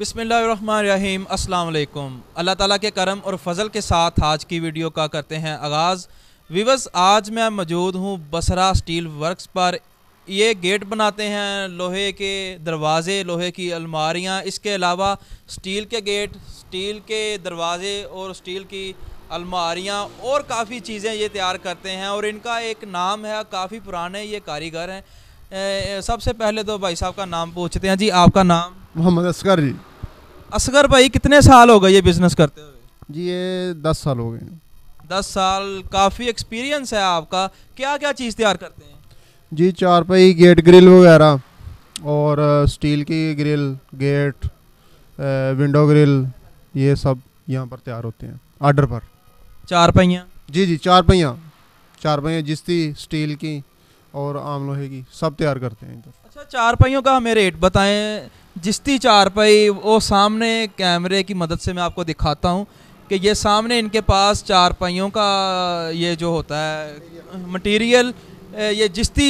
बिसमीम अल्लाम अल्लाह ताला के करम और फ़ज़ल के साथ आज की वीडियो का करते हैं आगाज़ विवस आज मैं मौजूद हूँ बसरा स्टील वर्क्स पर ये गेट बनाते हैं लोहे के दरवाज़े लोहे की अलमारियाँ इसके अलावा स्टील के गेट स्टील के दरवाज़े और स्टील की अलमारियाँ और काफ़ी चीज़ें ये तैयार करते हैं और इनका एक नाम है काफ़ी पुराने ये कारीगर हैं सबसे पहले तो भाई साहब का नाम पूछते हैं जी आपका नाम मोहम्मद असगर जी असगर भाई कितने साल हो गए ये बिजनेस करते हुए जी ये दस साल हो गए दस साल काफ़ी एक्सपीरियंस है आपका क्या क्या चीज़ तैयार करते हैं जी पाई गेट ग्रिल वगैरह और स्टील की ग्रिल गेट विंडो ग्रिल ये सब यहाँ पर तैयार होते हैं आर्डर पर चार पहिया जी जी चार पहिया चारपाइयाँ जिसती स्टील की और आम लोहे की सब तैयार करते हैं इधर अच्छा पहियों का हमें रेट बताएं जिसती चारपाई वो सामने कैमरे की मदद से मैं आपको दिखाता हूँ कि ये सामने इनके पास चारपाइयों का ये जो होता है मटेरियल ये जिस्ती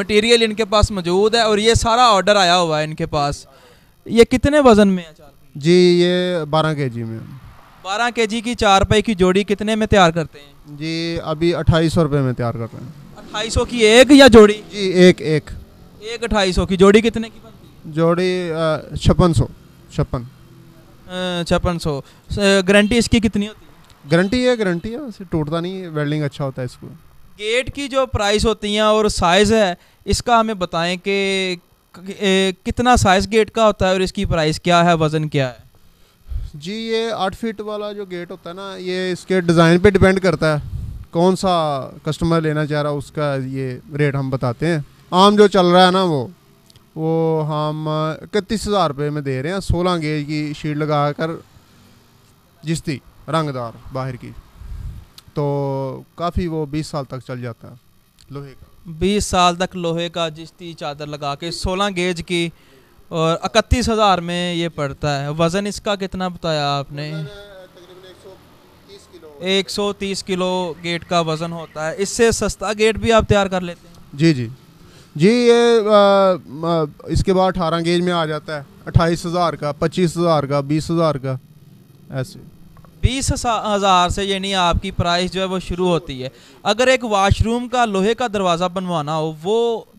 मटेरियल इनके पास मौजूद है और ये सारा ऑर्डर आया हुआ है इनके पास ये कितने वज़न में है जी ये बारह के जी में बारह के जी की चारपाई की जोड़ी कितने में तैयार करते हैं जी अभी अट्ठाईस सौ रुपये में तैयार करते हैं अट्ठाईस की एक या जोड़ी जी एक एक एक अट्ठाईस सौ की जोड़ी कितने की जोड़ी छप्पन सौ छप्पन छप्पन सौ गारंटी इसकी कितनी होती है गारंटी है गारंटी है वैसे टूटता नहीं है वेल्डिंग अच्छा होता है इसको गेट की जो प्राइस होती हैं और साइज़ है इसका हमें बताएं कि कितना साइज़ गेट का होता है और इसकी प्राइस क्या है वज़न क्या है जी ये आठ फीट वाला जो गेट होता है ना ये इसके डिज़ाइन पे डिपेंड करता है कौन सा कस्टमर लेना चाह रहा उसका ये रेट हम बताते हैं आम जो चल रहा है ना वो वो हम इकतीस हज़ार रुपये में दे रहे हैं सोलह गेज की शीट लगा कर जिस्ती रंगदार बाहर की तो काफ़ी वो बीस साल तक चल जाता है लोहे का बीस साल तक लोहे का जिस्ती चादर लगा के सोलह गेज की और इकतीस हज़ार में ये पड़ता है वज़न इसका कितना बताया आपने एक सौ तीस किलो गेट का वज़न होता है इससे सस्ता गेट भी आप तैयार कर लेते हैं जी जी जी ये आ, आ, इसके बाद अठारह गेज में आ जाता है अट्ठाईस हज़ार का पच्चीस हज़ार का बीस हज़ार का ऐसे बीस हज़ार से यानी आपकी प्राइस जो है वो शुरू होती है अगर एक वाशरूम का लोहे का दरवाज़ा बनवाना हो वो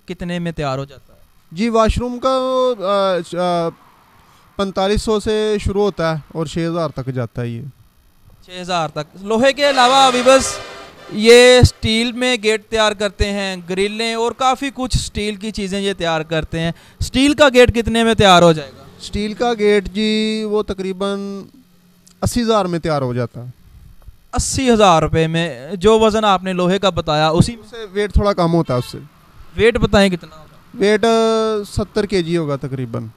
कितने में तैयार हो जाता है जी वाशरूम का पैंतालीस सौ से शुरू होता है और छः हज़ार तक जाता है ये छः हज़ार तक लोहे के अलावा अभी बस ये स्टील में गेट तैयार करते हैं ग्रिलें और काफ़ी कुछ स्टील की चीज़ें ये तैयार करते हैं स्टील का गेट कितने में तैयार हो जाएगा स्टील का गेट जी वो तकरीबन अस्सी हज़ार में तैयार हो जाता है अस्सी हज़ार रुपये में जो वज़न आपने लोहे का बताया उसी से वेट थोड़ा कम होता है उससे वेट बताएं कितना होगा वेट सत्तर के जी होगा तकरीबन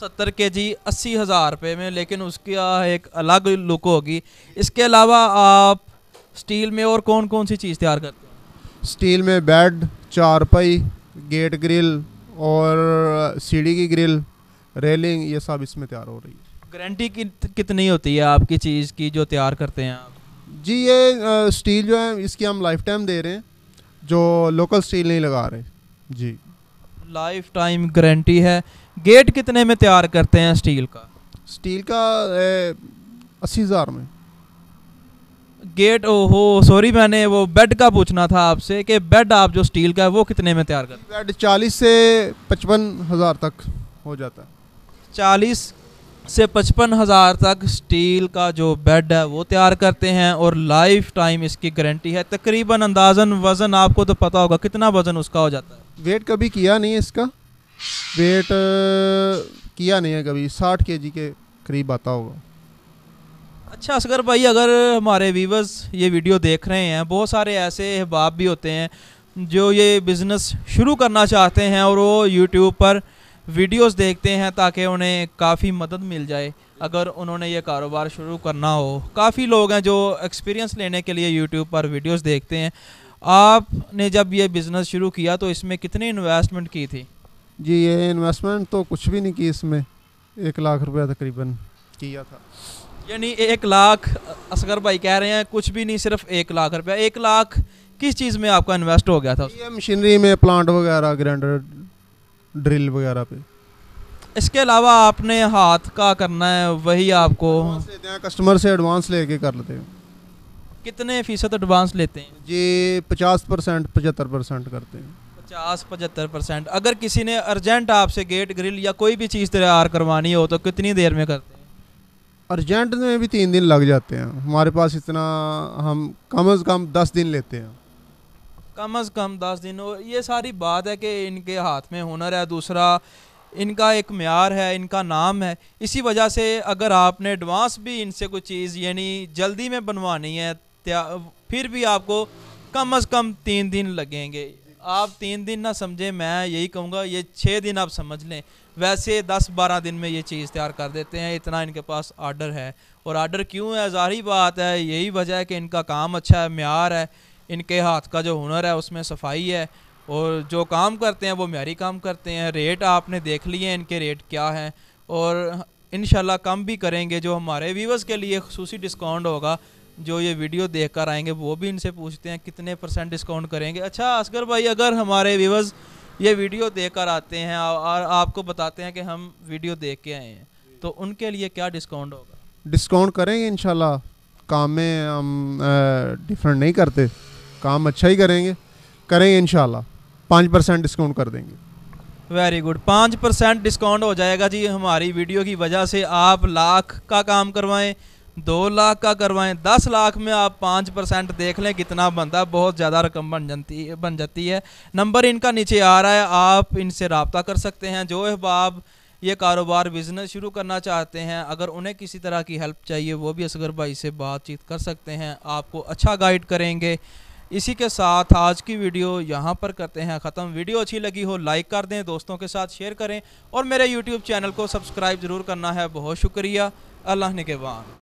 सत्तर के जी अस्सी हज़ार रुपये में लेकिन उसकी एक अलग लुक होगी इसके अलावा आप स्टील में और कौन कौन सी चीज़ तैयार करते हैं स्टील में बेड चारपाई गेट ग्रिल और सीढ़ी की ग्रिल रेलिंग ये सब इसमें तैयार हो रही है गारंटी कितनी होती है आपकी चीज़ की जो तैयार करते हैं आप जी ये स्टील जो है इसकी हम लाइफ टाइम दे रहे हैं जो लोकल स्टील नहीं लगा रहे जी लाइफ टाइम गारंटी है गेट कितने में तैयार करते हैं स्टील का स्टील का अस्सी हज़ार में गेट ओहो सॉरी मैंने वो बेड का पूछना था आपसे कि बेड आप जो स्टील का है वो कितने में तैयार करते हैं बेड चालीस से पचपन हज़ार तक हो जाता है चालीस से पचपन हज़ार तक स्टील का जो बेड है वो तैयार करते हैं और लाइफ टाइम इसकी गारंटी है तकरीबन अंदाजन वज़न आपको तो पता होगा कितना वज़न उसका हो जाता है वेट कभी किया नहीं है इसका वेट किया नहीं है कभी साठ के जी के करीब आता होगा अच्छा असगर भाई अगर हमारे वीवर्स ये वीडियो देख रहे हैं बहुत सारे ऐसे अहबाब भी होते हैं जो ये बिज़नेस शुरू करना चाहते हैं और वो यूट्यूब पर वीडियोस देखते हैं ताकि उन्हें काफ़ी मदद मिल जाए अगर उन्होंने ये कारोबार शुरू करना हो काफ़ी लोग हैं जो एक्सपीरियंस लेने के लिए यूट्यूब पर वीडियोस देखते हैं आपने जब ये बिज़नेस शुरू किया तो इसमें कितनी इन्वेस्टमेंट की थी जी ये इन्वेस्टमेंट तो कुछ भी नहीं की इसमें एक लाख रुपया तकरीबन किया था यानी एक लाख असगर भाई कह रहे हैं कुछ भी नहीं सिर्फ एक लाख रुपया एक लाख किस चीज़ में आपका इन्वेस्ट हो गया था ये मशीनरी में प्लांट वगैरह ग्राइंडर ड्रिल वगैरह पे इसके अलावा आपने हाथ का करना है वही आपको कस्टमर से एडवांस लेके कर लेते हैं कितने फ़ीसद एडवांस लेते हैं जी पचास परसेंट पचहत्तर परसेंट करते हैं पचास पचहत्तर परसेंट अगर किसी ने अर्जेंट आपसे गेट ग्रिल या कोई भी चीज़ तैयार करवानी हो तो कितनी देर में करते हैं अर्जेंट में भी तीन दिन लग जाते हैं हमारे पास इतना हम कम अज़ कम दस दिन लेते हैं कम अज़ कम दस दिन और ये सारी बात है कि इनके हाथ में हुनर है दूसरा इनका एक मैार है इनका नाम है इसी वजह से अगर आपने एडवांस भी इनसे कोई चीज़ यानी जल्दी में बनवानी है फिर भी आपको कम अज़ कम तीन दिन लगेंगे आप तीन दिन ना समझें मैं यही कहूँगा ये छः दिन आप समझ लें वैसे 10-12 दिन में ये चीज़ तैयार कर देते हैं इतना इनके पास आर्डर है और आर्डर क्यों है ज़ाहरी बात है यही वजह है कि इनका काम अच्छा है म्यार है इनके हाथ का जो हुनर है उसमें सफाई है और जो काम करते हैं वो म्यारी काम करते हैं रेट आपने देख लिए इनके रेट क्या हैं और इन कम भी करेंगे जो हमारे व्यूवर्स के लिए खसूस डिस्काउंट होगा जो ये वीडियो देख कर आएंगे वो भी इनसे पूछते हैं कितने परसेंट डिस्काउंट करेंगे अच्छा असगर भाई अगर हमारे व्यूवर्स ये वीडियो देख कर आते हैं और आपको बताते हैं कि हम वीडियो देख के आए हैं तो उनके लिए क्या डिस्काउंट होगा डिस्काउंट करेंगे इन काम में हम डिफरेंट नहीं करते काम अच्छा ही करेंगे करेंगे इन पाँच परसेंट डिस्काउंट कर देंगे वेरी गुड पाँच परसेंट डिस्काउंट हो जाएगा जी हमारी वीडियो की वजह से आप लाख का काम करवाएं दो लाख का करवाएं दस लाख में आप पाँच परसेंट देख लें कितना बनता है बहुत ज़्यादा रकम बन जाती है बन जाती है नंबर इनका नीचे आ रहा है आप इनसे रबता कर सकते हैं जो अहबाब ये कारोबार बिज़नेस शुरू करना चाहते हैं अगर उन्हें किसी तरह की हेल्प चाहिए वो भी असगर भाई से बातचीत कर सकते हैं आपको अच्छा गाइड करेंगे इसी के साथ आज की वीडियो यहाँ पर करते हैं ख़त्म वीडियो अच्छी लगी हो लाइक कर दें दोस्तों के साथ शेयर करें और मेरे यूट्यूब चैनल को सब्सक्राइब ज़रूर करना है बहुत शुक्रिया अल्लाह ने के